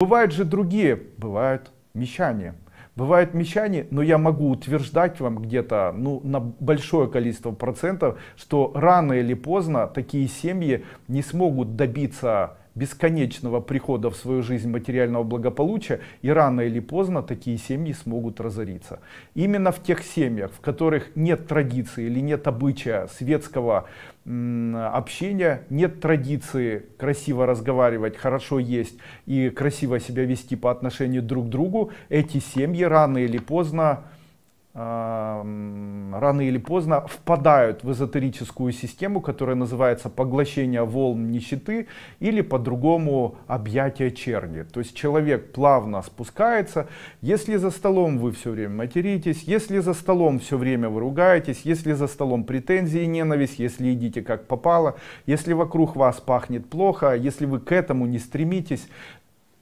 Бывают же другие, бывают мещане. Бывают мещане, но я могу утверждать вам где-то ну, на большое количество процентов, что рано или поздно такие семьи не смогут добиться бесконечного прихода в свою жизнь материального благополучия, и рано или поздно такие семьи смогут разориться. Именно в тех семьях, в которых нет традиции или нет обычая светского общения, нет традиции красиво разговаривать, хорошо есть и красиво себя вести по отношению друг к другу, эти семьи рано или поздно рано или поздно впадают в эзотерическую систему, которая называется поглощение волн нищеты или по-другому объятие черни. То есть человек плавно спускается. Если за столом вы все время материтесь, если за столом все время вы ругаетесь, если за столом претензии и ненависть, если идите как попало, если вокруг вас пахнет плохо, если вы к этому не стремитесь,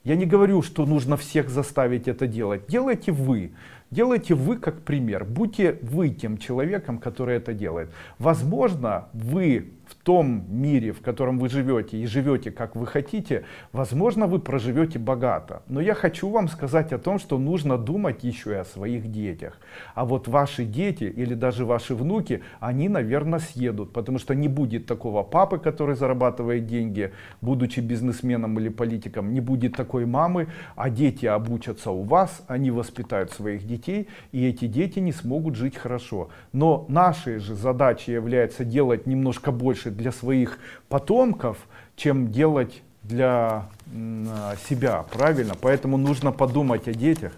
я не говорю, что нужно всех заставить это делать. Делайте вы. Делайте вы как пример. Будьте вы тем человеком, который это делает. Возможно, вы в том мире, в котором вы живете и живете как вы хотите, возможно, вы проживете богато. Но я хочу вам сказать о том, что нужно думать еще и о своих детях. А вот ваши дети или даже ваши внуки, они, наверное, съедут, потому что не будет такого папы, который зарабатывает деньги, будучи бизнесменом или политиком, не будет такой мамы, а дети обучатся у вас, они воспитают своих детей детей, и эти дети не смогут жить хорошо. Но нашей же задачей является делать немножко больше для своих потомков, чем делать для а, себя, правильно? Поэтому нужно подумать о детях.